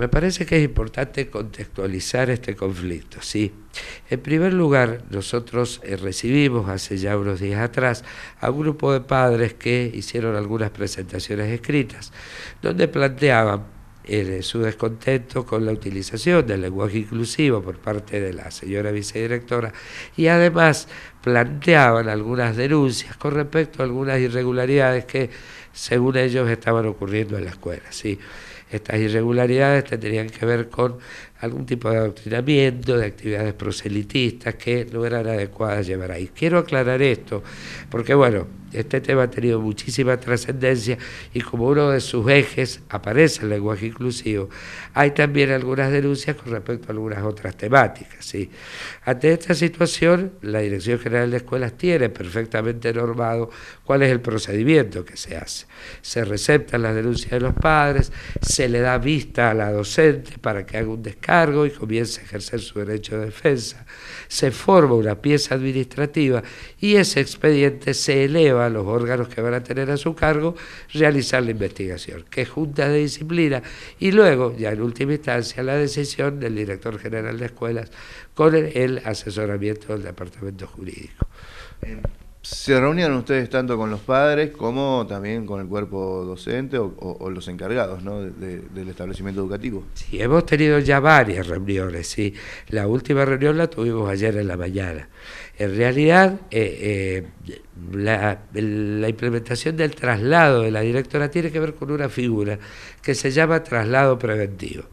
Me parece que es importante contextualizar este conflicto, sí. En primer lugar, nosotros eh, recibimos hace ya unos días atrás a un grupo de padres que hicieron algunas presentaciones escritas, donde planteaban eh, su descontento con la utilización del lenguaje inclusivo por parte de la señora vicedirectora y además planteaban algunas denuncias con respecto a algunas irregularidades que según ellos estaban ocurriendo en la escuela, sí. Estas irregularidades tendrían que ver con algún tipo de adoctrinamiento, de actividades proselitistas que no eran adecuadas llevar ahí. Quiero aclarar esto, porque bueno, este tema ha tenido muchísima trascendencia y como uno de sus ejes aparece el lenguaje inclusivo, hay también algunas denuncias con respecto a algunas otras temáticas. Ante esta situación, la Dirección General de Escuelas tiene perfectamente normado cuál es el procedimiento que se hace. Se receptan las denuncias de los padres, se le da vista a la docente para que haga un descanso y comienza a ejercer su derecho de defensa. Se forma una pieza administrativa y ese expediente se eleva a los órganos que van a tener a su cargo realizar la investigación, que es junta de disciplina y luego, ya en última instancia, la decisión del director general de escuelas con el asesoramiento del departamento jurídico. Em, ¿Se reunieron ustedes tanto con los padres como también con el cuerpo docente o, los encargados del establecimiento educativo? Sí, hemos tenido ya varias reuniones, sí. La última reunión la tuvimos ayer en la mañana. En realidad, eh, eh, la, implementación del traslado de la directora tiene que ver con una figura que se llama traslado preventivo.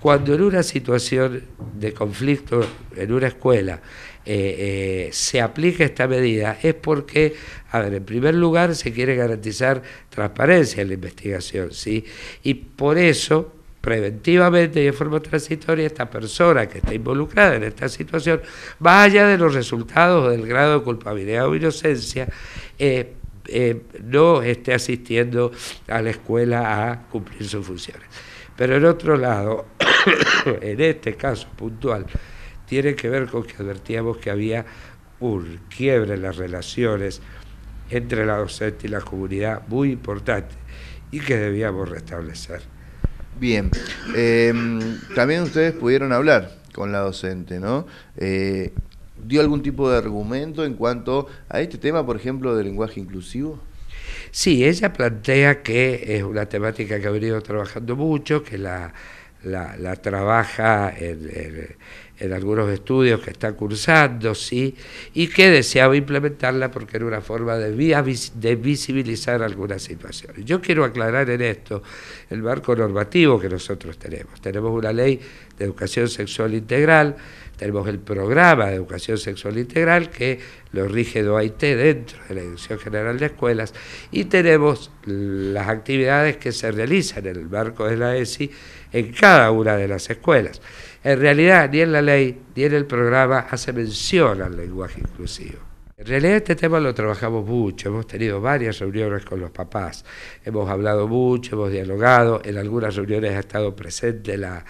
Cuando en una situación de conflicto en una escuela eh, eh, se aplica esta medida es porque, a ver, en primer lugar se quiere garantizar transparencia en la investigación, ¿sí? Y por eso, preventivamente y de forma transitoria, esta persona que está involucrada en esta situación, vaya de los resultados o del grado de culpabilidad o inocencia, eh, no esté asistiendo a la escuela a cumplir sus funciones. Pero en otro lado, en este caso puntual, tiene que ver con que advertíamos que había un quiebre en las relaciones entre la docente y la comunidad muy importante y que debíamos restablecer. Bien, em, también ustedes pudieron hablar con la docente, ¿no? Eh, ¿Dio algún tipo de argumento en cuanto a este tema, por ejemplo, del lenguaje inclusivo? Sí, ella plantea que es una temática que ha venido trabajando mucho, que la la, trabaja en, algunos estudios que está cursando, ¿sí? y que deseaba implementarla porque era una forma de visibilizar algunas situaciones. Yo quiero aclarar en esto el marco normativo que nosotros tenemos. Tenemos una ley de educación sexual integral tenemos el programa de educación sexual integral que lo rige DOAIT dentro de la Dirección General de Escuelas y tenemos las actividades que se realizan en el marco de la ESI en cada una de las escuelas. En realidad, ni en la ley ni en el programa hace mención al lenguaje inclusivo. En realidad este tema lo trabajamos mucho, hemos tenido varias reuniones con los papás, hemos hablado mucho, hemos dialogado, en algunas reuniones ha estado presente la,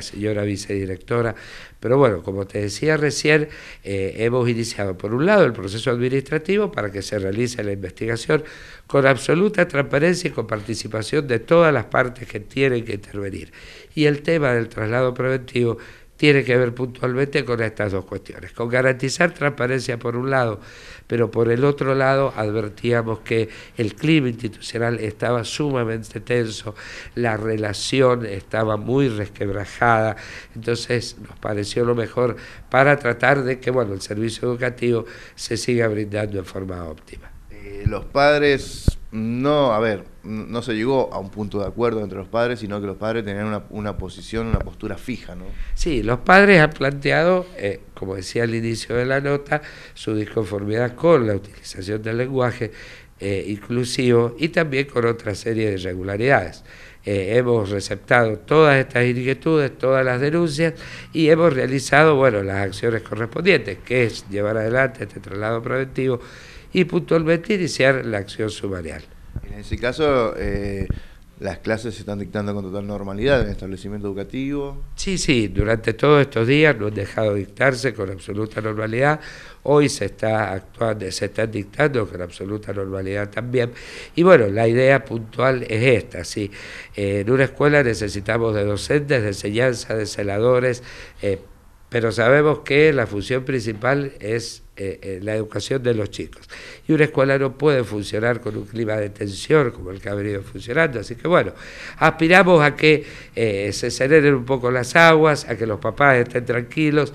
señora vicedirectora, pero bueno, como te decía recién, eh, hemos iniciado por un lado el proceso administrativo para que se realice la investigación con absoluta transparencia y con participación de todas las partes que tienen que intervenir. Y el tema del traslado preventivo tiene que ver puntualmente con estas dos cuestiones, con garantizar transparencia por un lado, pero por el otro lado advertíamos que el clima institucional estaba sumamente tenso, la relación estaba muy resquebrajada, entonces nos pareció lo mejor para tratar de que bueno, el servicio educativo se siga brindando en forma óptima. Eh, los padres, no, a ver, no se llegó a un punto de acuerdo entre los padres, sino que los padres tenían una, posición, una postura fija, ¿no? Sí, los padres han planteado, eh, como decía al inicio de la nota, su disconformidad con la utilización del lenguaje eh, inclusivo y también con otra serie de irregularidades. Eh, hemos receptado todas estas inquietudes, todas las denuncias y hemos realizado, bueno, las acciones correspondientes, que es llevar adelante este traslado preventivo y puntualmente iniciar la acción sumarial. En ese caso, eh, las clases se están dictando con total normalidad en el establecimiento educativo. Sí, sí, durante todos estos días no han dejado dictarse con absoluta normalidad. Hoy se está actuando, se están dictando con absoluta normalidad también. Y bueno, la idea puntual es esta, sí. Eh, en una escuela necesitamos de docentes, de enseñanza, de celadores, eh, pero sabemos que la función principal es eh, eh, la educación de los chicos. Y una escuela no puede funcionar con un clima de tensión como el que ha venido funcionando. Así que bueno, aspiramos a que eh, se serenen un poco las aguas, a que los papás estén tranquilos,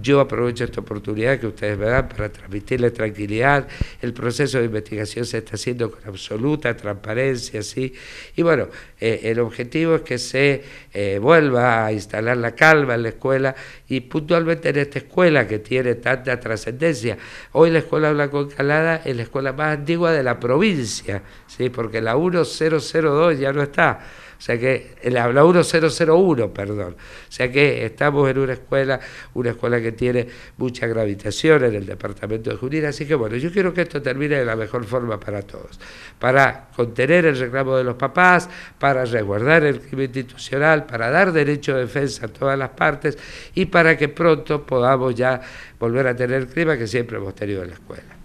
yo aprovecho esta oportunidad que ustedes me dan para transmitirles tranquilidad. El proceso de investigación se está haciendo con absoluta transparencia, ¿sí? Y bueno, eh, el objetivo es que se eh, vuelva a instalar la calma en la escuela y puntualmente en esta escuela que tiene tanta trascendencia. Hoy la Escuela Blanco Concalada es la escuela más antigua de la provincia, ¿sí? Porque la 1002 ya no está. O sea que el habla 1001, perdón. O sea que estamos en una escuela, una escuela que tiene mucha gravitación en el departamento de Junín. Así que bueno, yo quiero que esto termine de la mejor forma para todos. Para contener el reclamo de los papás, para resguardar el crimen institucional, para dar derecho de defensa a todas las partes y para que pronto podamos ya volver a tener el clima que siempre hemos tenido en la escuela.